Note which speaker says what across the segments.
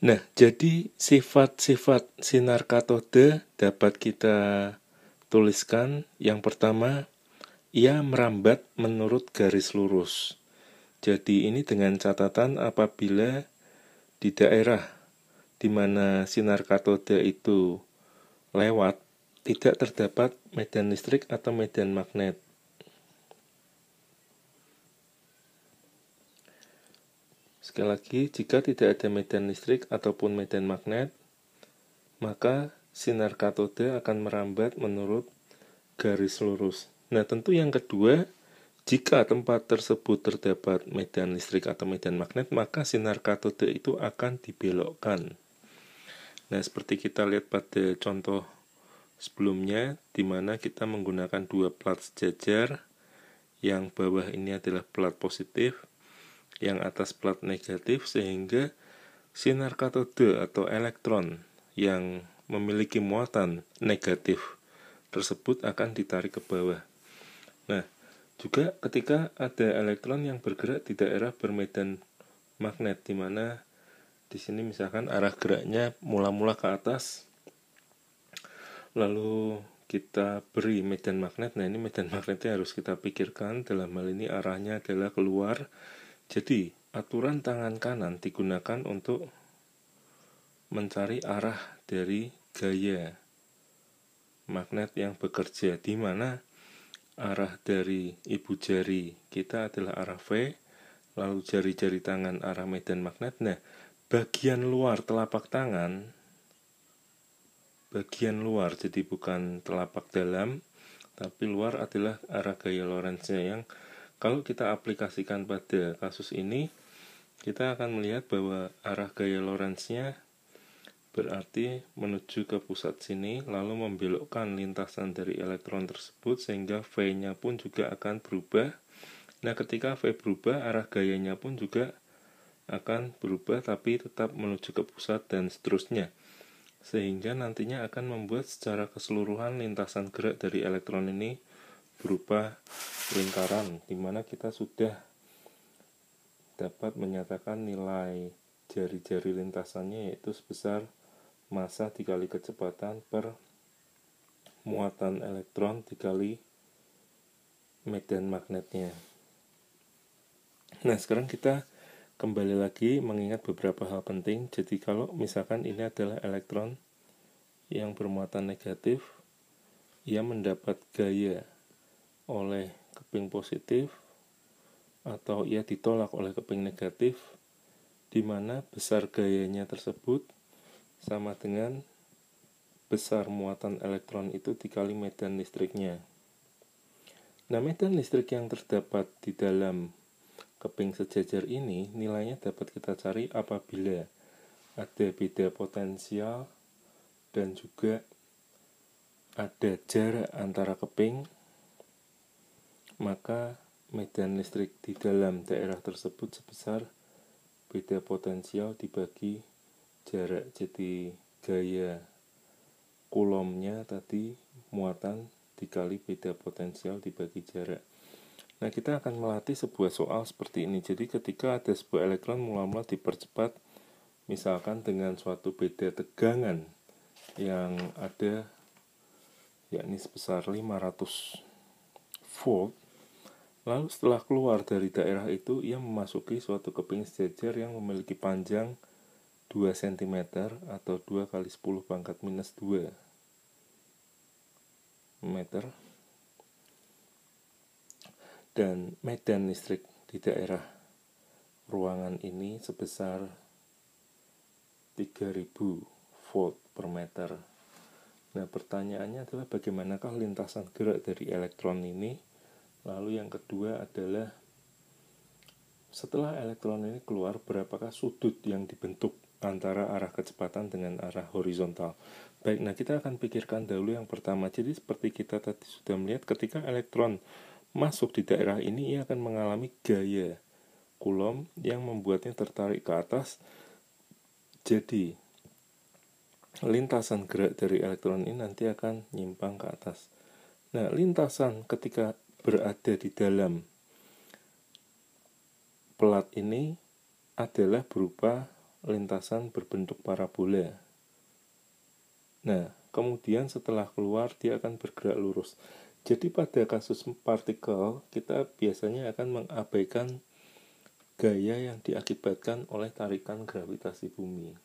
Speaker 1: Nah, jadi sifat-sifat sinar katode dapat kita tuliskan. Yang pertama, ia merambat menurut garis lurus. Jadi ini dengan catatan apabila di daerah di mana sinar katode itu lewat, tidak terdapat medan listrik atau medan magnet. Sekali lagi, jika tidak ada medan listrik ataupun medan magnet, maka sinar katode akan merambat menurut garis lurus. Nah, tentu yang kedua, jika tempat tersebut terdapat medan listrik atau medan magnet, maka sinar katode itu akan dibelokkan. Nah, seperti kita lihat pada contoh sebelumnya, di mana kita menggunakan dua plat sejajar, yang bawah ini adalah plat positif, yang atas plat negatif sehingga sinar katode atau elektron yang memiliki muatan negatif tersebut akan ditarik ke bawah. Nah, juga ketika ada elektron yang bergerak di daerah bermedan magnet di mana di sini misalkan arah geraknya mula-mula ke atas lalu kita beri medan magnet nah ini medan magnetnya harus kita pikirkan dalam hal ini arahnya adalah keluar jadi, aturan tangan kanan digunakan untuk mencari arah dari gaya magnet yang bekerja di mana arah dari ibu jari kita adalah arah V, lalu jari-jari tangan arah medan magnet. Nah, bagian luar telapak tangan bagian luar jadi bukan telapak dalam tapi luar adalah arah gaya Lorentznya yang kalau kita aplikasikan pada kasus ini, kita akan melihat bahwa arah gaya Lorentznya berarti menuju ke pusat sini lalu membelokkan lintasan dari elektron tersebut sehingga V-nya pun juga akan berubah. Nah, ketika V berubah, arah gayanya pun juga akan berubah tapi tetap menuju ke pusat dan seterusnya. Sehingga nantinya akan membuat secara keseluruhan lintasan gerak dari elektron ini berupa lingkaran di mana kita sudah dapat menyatakan nilai jari-jari lintasannya yaitu sebesar massa dikali kecepatan per muatan elektron dikali medan magnetnya. Nah, sekarang kita kembali lagi mengingat beberapa hal penting. Jadi kalau misalkan ini adalah elektron yang bermuatan negatif, ia mendapat gaya oleh keping positif atau ia ditolak oleh keping negatif di mana besar gayanya tersebut sama dengan besar muatan elektron itu dikali medan listriknya. Nah, medan listrik yang terdapat di dalam keping sejajar ini nilainya dapat kita cari apabila ada beda potensial dan juga ada jarak antara keping maka medan listrik di dalam daerah tersebut sebesar beda potensial dibagi jarak jadi gaya kulomnya tadi muatan dikali beda potensial dibagi jarak Nah, kita akan melatih sebuah soal seperti ini. Jadi, ketika ada sebuah elektron mula-mula dipercepat, misalkan dengan suatu beda tegangan yang ada, yakni sebesar 500 volt, Lalu setelah keluar dari daerah itu, ia memasuki suatu keping sejajar yang memiliki panjang 2 cm atau 2 kali 10 pangkat minus 2 meter dan medan listrik di daerah ruangan ini sebesar 3000 volt per meter nah pertanyaannya adalah bagaimanakah lintasan gerak dari elektron ini Lalu yang kedua adalah setelah elektron ini keluar, berapakah sudut yang dibentuk antara arah kecepatan dengan arah horizontal? Baik, nah kita akan pikirkan dahulu yang pertama. Jadi seperti kita tadi sudah melihat, ketika elektron masuk di daerah ini, ia akan mengalami gaya kulom yang membuatnya tertarik ke atas. Jadi, lintasan gerak dari elektron ini nanti akan nyimpang ke atas. Nah, lintasan ketika berada di dalam pelat ini adalah berupa lintasan berbentuk parabola. Nah, kemudian setelah keluar dia akan bergerak lurus. Jadi pada kasus partikel, kita biasanya akan mengabaikan gaya yang diakibatkan oleh tarikan gravitasi bumi.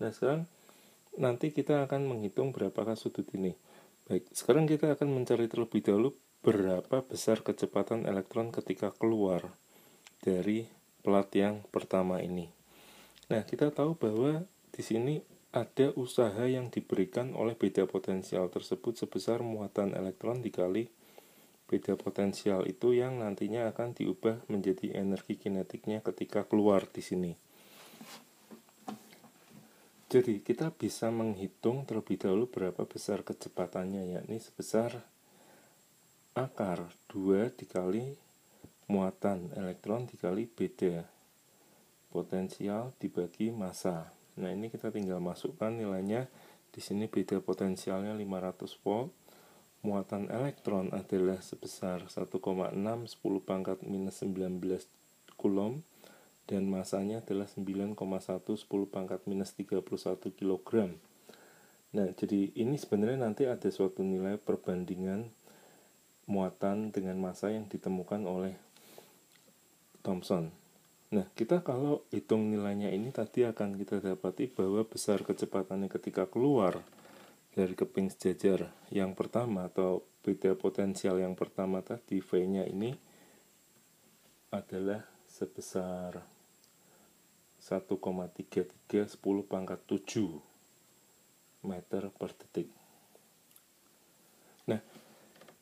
Speaker 1: Nah, sekarang nanti kita akan menghitung berapakah sudut ini. Baik, sekarang kita akan mencari terlebih dahulu berapa besar kecepatan elektron ketika keluar dari plat yang pertama ini. Nah, kita tahu bahwa di sini ada usaha yang diberikan oleh beda potensial tersebut sebesar muatan elektron dikali beda potensial itu yang nantinya akan diubah menjadi energi kinetiknya ketika keluar di sini. Jadi kita bisa menghitung terlebih dahulu berapa besar kecepatannya yakni sebesar akar 2 dikali muatan elektron dikali beda potensial dibagi massa. Nah, ini kita tinggal masukkan nilainya. Di sini beda potensialnya 500 volt. Muatan elektron adalah sebesar 1,6 10 pangkat minus 19 coulomb dan masanya adalah 9,110 pangkat minus 31 kg. Nah, jadi ini sebenarnya nanti ada suatu nilai perbandingan muatan dengan masa yang ditemukan oleh Thomson. Nah, kita kalau hitung nilainya ini tadi akan kita dapati bahwa besar kecepatannya ketika keluar dari keping sejajar yang pertama atau beda potensial yang pertama tadi V-nya ini adalah sebesar 1,33 10 pangkat 7 meter per detik. Nah,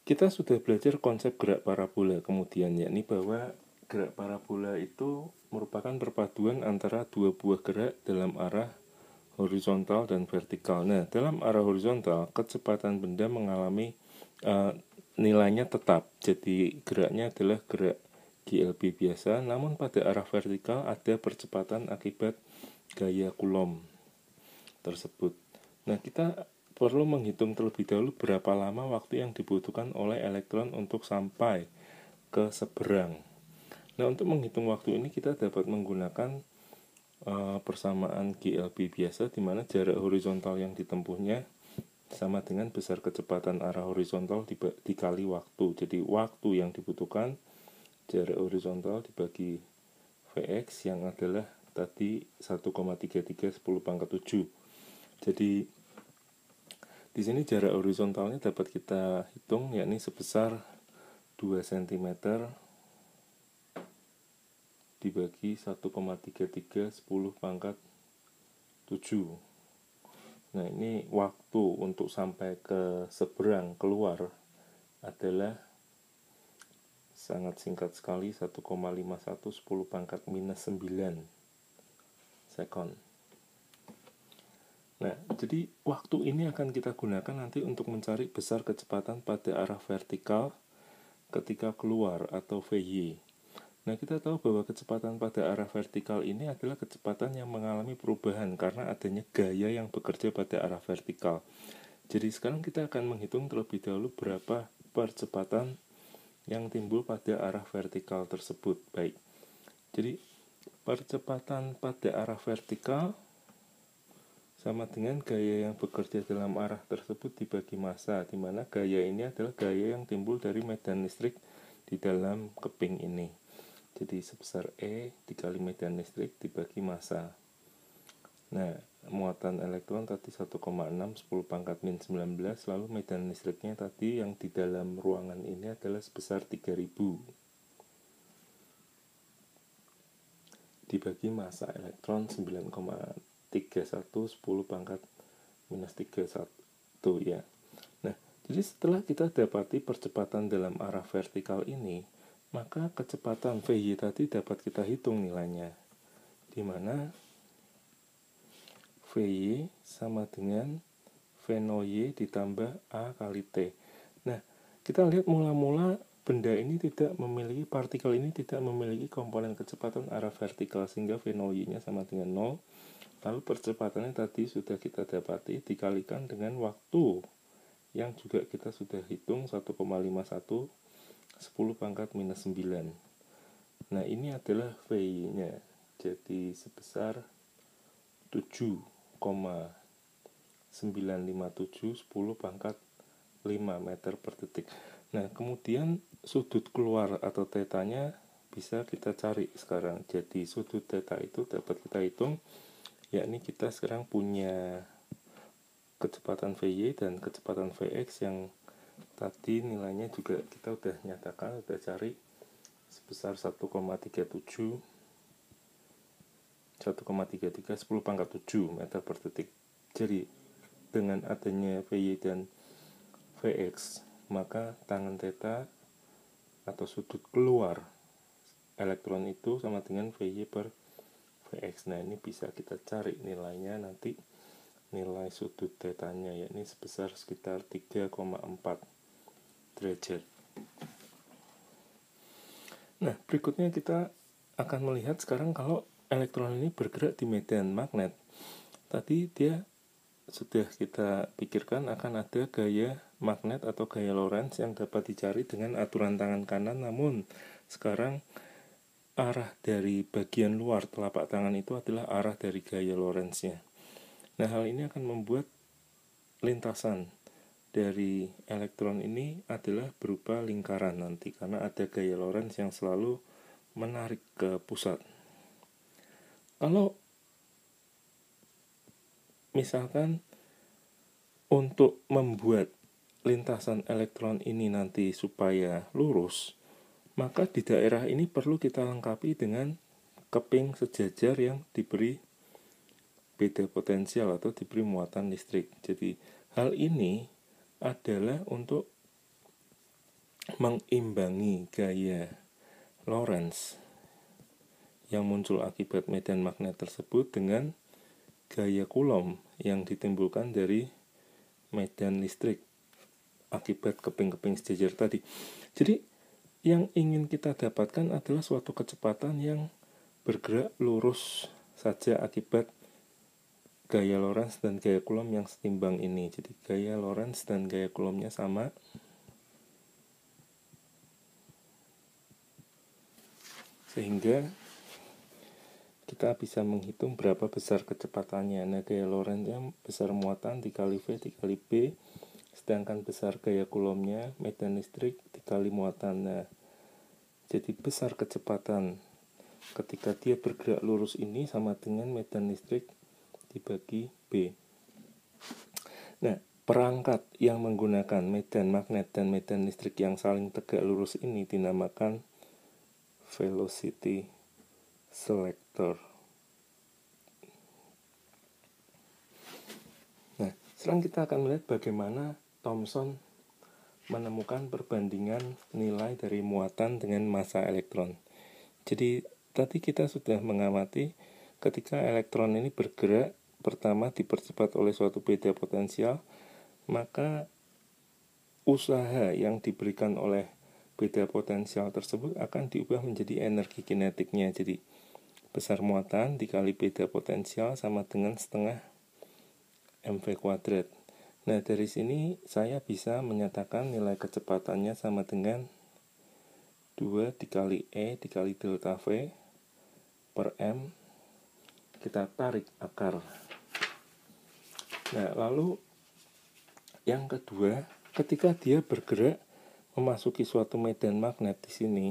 Speaker 1: kita sudah belajar konsep gerak parabola kemudian yakni bahwa gerak parabola itu merupakan perpaduan antara dua buah gerak dalam arah horizontal dan vertikal. Nah, dalam arah horizontal, kecepatan benda mengalami uh, nilainya tetap. Jadi geraknya adalah gerak GLB biasa, namun pada arah vertikal ada percepatan akibat gaya kulom tersebut. Nah, kita perlu menghitung terlebih dahulu berapa lama waktu yang dibutuhkan oleh elektron untuk sampai ke seberang. Nah, untuk menghitung waktu ini kita dapat menggunakan uh, persamaan GLB biasa di mana jarak horizontal yang ditempuhnya sama dengan besar kecepatan arah horizontal dikali waktu. Jadi, waktu yang dibutuhkan jarak horizontal dibagi Vx yang adalah tadi 1,33 10 pangkat 7 jadi di sini jarak horizontalnya dapat kita hitung yakni sebesar 2 cm dibagi 1,33 10 pangkat 7 Nah, ini waktu untuk sampai ke seberang keluar adalah sangat singkat sekali 1,51 10 pangkat minus 9 second. Nah, jadi waktu ini akan kita gunakan nanti untuk mencari besar kecepatan pada arah vertikal ketika keluar atau VY. Nah, kita tahu bahwa kecepatan pada arah vertikal ini adalah kecepatan yang mengalami perubahan karena adanya gaya yang bekerja pada arah vertikal. Jadi sekarang kita akan menghitung terlebih dahulu berapa percepatan yang timbul pada arah vertikal tersebut. Baik. Jadi percepatan pada arah vertikal sama dengan gaya yang bekerja dalam arah tersebut dibagi massa, di mana gaya ini adalah gaya yang timbul dari medan listrik di dalam keping ini. Jadi sebesar E dikali medan listrik dibagi massa. Nah, muatan elektron tadi 1,6 10 pangkat min 19 lalu medan listriknya tadi yang di dalam ruangan ini adalah sebesar 3000 dibagi massa elektron 9,31 10 pangkat minus 31 ya nah jadi setelah kita dapati percepatan dalam arah vertikal ini maka kecepatan VY tadi dapat kita hitung nilainya di mana VY sama dengan V no Y ditambah A kali T. Nah, kita lihat mula-mula benda ini tidak memiliki, partikel ini tidak memiliki komponen kecepatan arah vertikal, sehingga V no Y-nya sama dengan 0. Lalu percepatannya tadi sudah kita dapati dikalikan dengan waktu yang juga kita sudah hitung 1,51 10 pangkat minus 9 Nah ini adalah vy nya Jadi sebesar 7 9,957 10 pangkat 5 meter per detik nah kemudian sudut keluar atau tetanya bisa kita cari sekarang jadi sudut teta itu dapat kita hitung yakni kita sekarang punya kecepatan VY dan kecepatan VX yang tadi nilainya juga kita udah nyatakan udah cari sebesar 1,37 1,33 10 pangkat 7 meter per detik. Jadi dengan adanya VY dan VX maka tangan theta atau sudut keluar elektron itu sama dengan VY per VX. Nah ini bisa kita cari nilainya nanti nilai sudut tetanya yakni sebesar sekitar 3,4 derajat. Nah, berikutnya kita akan melihat sekarang kalau elektron ini bergerak di medan magnet tadi dia sudah kita pikirkan akan ada gaya magnet atau gaya Lorentz yang dapat dicari dengan aturan tangan kanan namun sekarang arah dari bagian luar telapak tangan itu adalah arah dari gaya Lorentznya. Nah, hal ini akan membuat lintasan dari elektron ini adalah berupa lingkaran nanti karena ada gaya Lorentz yang selalu menarik ke pusat kalau misalkan untuk membuat lintasan elektron ini nanti supaya lurus, maka di daerah ini perlu kita lengkapi dengan keping sejajar yang diberi beda potensial atau diberi muatan listrik. Jadi hal ini adalah untuk mengimbangi gaya Lorentz yang muncul akibat medan magnet tersebut dengan gaya kulom yang ditimbulkan dari medan listrik akibat keping-keping sejajar tadi. Jadi yang ingin kita dapatkan adalah suatu kecepatan yang bergerak lurus saja akibat gaya Lorentz dan gaya kulom yang setimbang ini. Jadi gaya Lorentz dan gaya kulomnya sama. Sehingga kita bisa menghitung berapa besar kecepatannya. Nah, gaya lorentz yang besar muatan dikali V dikali B, sedangkan besar gaya Coulombnya medan listrik dikali muatan. Nah, jadi besar kecepatan ketika dia bergerak lurus ini sama dengan medan listrik dibagi B. Nah, perangkat yang menggunakan medan magnet dan medan listrik yang saling tegak lurus ini dinamakan velocity selector nah sekarang kita akan melihat bagaimana Thomson menemukan perbandingan nilai dari muatan dengan massa elektron. Jadi tadi kita sudah mengamati ketika elektron ini bergerak pertama dipercepat oleh suatu beda potensial, maka usaha yang diberikan oleh beda potensial tersebut akan diubah menjadi energi kinetiknya. Jadi besar muatan dikali beda potensial sama dengan setengah mv kuadrat. Nah, dari sini saya bisa menyatakan nilai kecepatannya sama dengan 2 dikali E dikali delta V per M. Kita tarik akar. Nah, lalu yang kedua, ketika dia bergerak memasuki suatu medan magnet di sini,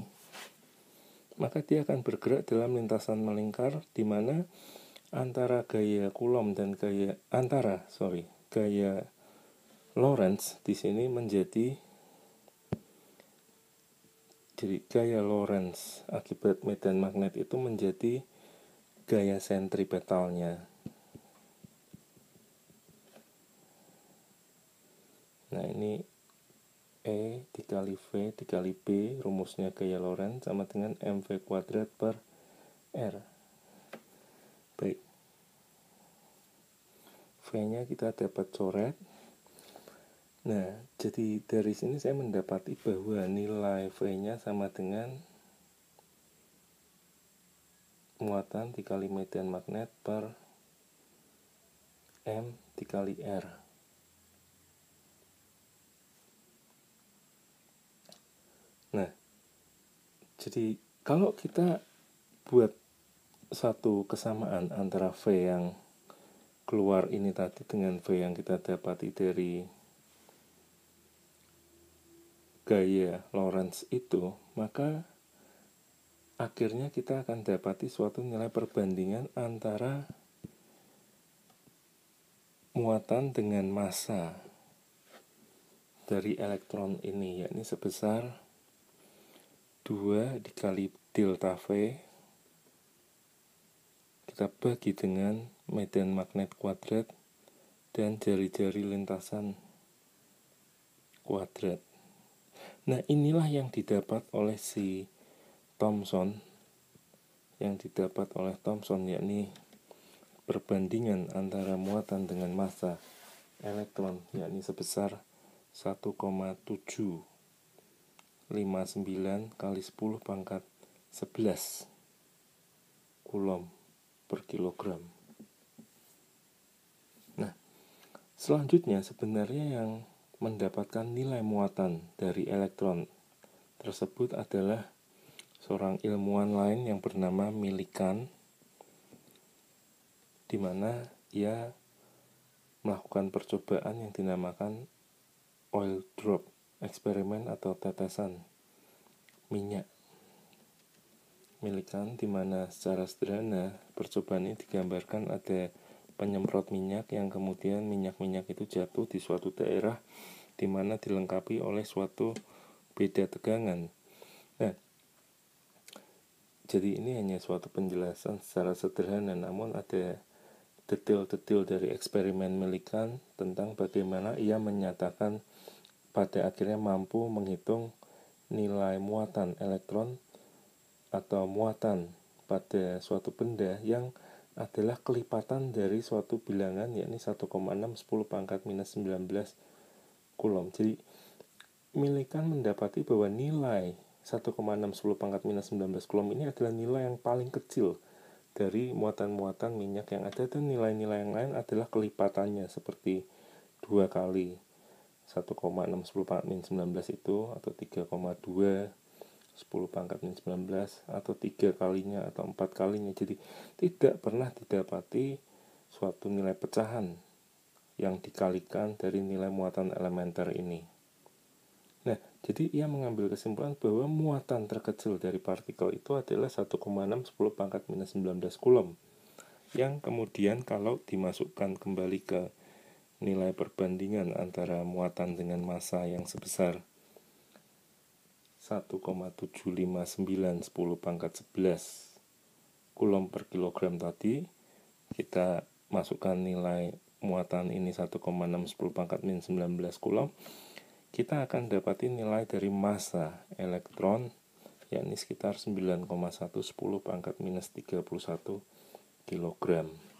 Speaker 1: maka dia akan bergerak dalam lintasan melingkar di mana antara gaya Coulomb dan gaya antara sorry gaya Lorentz di sini menjadi jadi gaya Lorentz akibat medan magnet itu menjadi gaya sentripetalnya Nah ini dikali V dikali B rumusnya gaya Lorentz sama dengan mv kuadrat per R baik V nya kita dapat coret nah jadi dari sini saya mendapati bahwa nilai V nya sama dengan muatan dikali medan magnet per M dikali R Jadi kalau kita buat satu kesamaan antara V yang keluar ini tadi dengan V yang kita dapati dari gaya Lorentz itu, maka akhirnya kita akan dapati suatu nilai perbandingan antara muatan dengan massa dari elektron ini, yakni sebesar 2 dikali delta V kita bagi dengan medan magnet kuadrat dan jari-jari lintasan kuadrat nah inilah yang didapat oleh si Thomson yang didapat oleh Thomson yakni perbandingan antara muatan dengan massa elektron yakni sebesar 1,7 59 kali 10 pangkat 11 kulom per kilogram. Nah, selanjutnya sebenarnya yang mendapatkan nilai muatan dari elektron tersebut adalah seorang ilmuwan lain yang bernama Milikan di mana ia melakukan percobaan yang dinamakan oil drop eksperimen atau tetesan minyak milikan di mana secara sederhana percobaan ini digambarkan ada penyemprot minyak yang kemudian minyak-minyak itu jatuh di suatu daerah di mana dilengkapi oleh suatu beda tegangan. Nah, jadi ini hanya suatu penjelasan secara sederhana namun ada detail-detail dari eksperimen milikan tentang bagaimana ia menyatakan pada akhirnya mampu menghitung nilai muatan elektron atau muatan pada suatu benda yang adalah kelipatan dari suatu bilangan yakni 1,6 10 pangkat minus 19 kulom. Jadi Milikan mendapati bahwa nilai 1,6 10 pangkat minus 19 kulom ini adalah nilai yang paling kecil dari muatan-muatan minyak yang ada dan nilai-nilai yang lain adalah kelipatannya seperti dua kali 1,610 pangkat min 19 itu atau 3,2 10 pangkat min 19 atau 3 kalinya atau 4 kalinya jadi tidak pernah didapati suatu nilai pecahan yang dikalikan dari nilai muatan elementer ini nah jadi ia mengambil kesimpulan bahwa muatan terkecil dari partikel itu adalah 1,6 10 pangkat minus 19 kulom yang kemudian kalau dimasukkan kembali ke nilai perbandingan antara muatan dengan massa yang sebesar 1,759 10 pangkat 11 kulom per kilogram tadi kita masukkan nilai muatan ini 1,6 10 pangkat min 19 kulom kita akan dapati nilai dari massa elektron yakni sekitar 9,1 10 pangkat minus 31 kilogram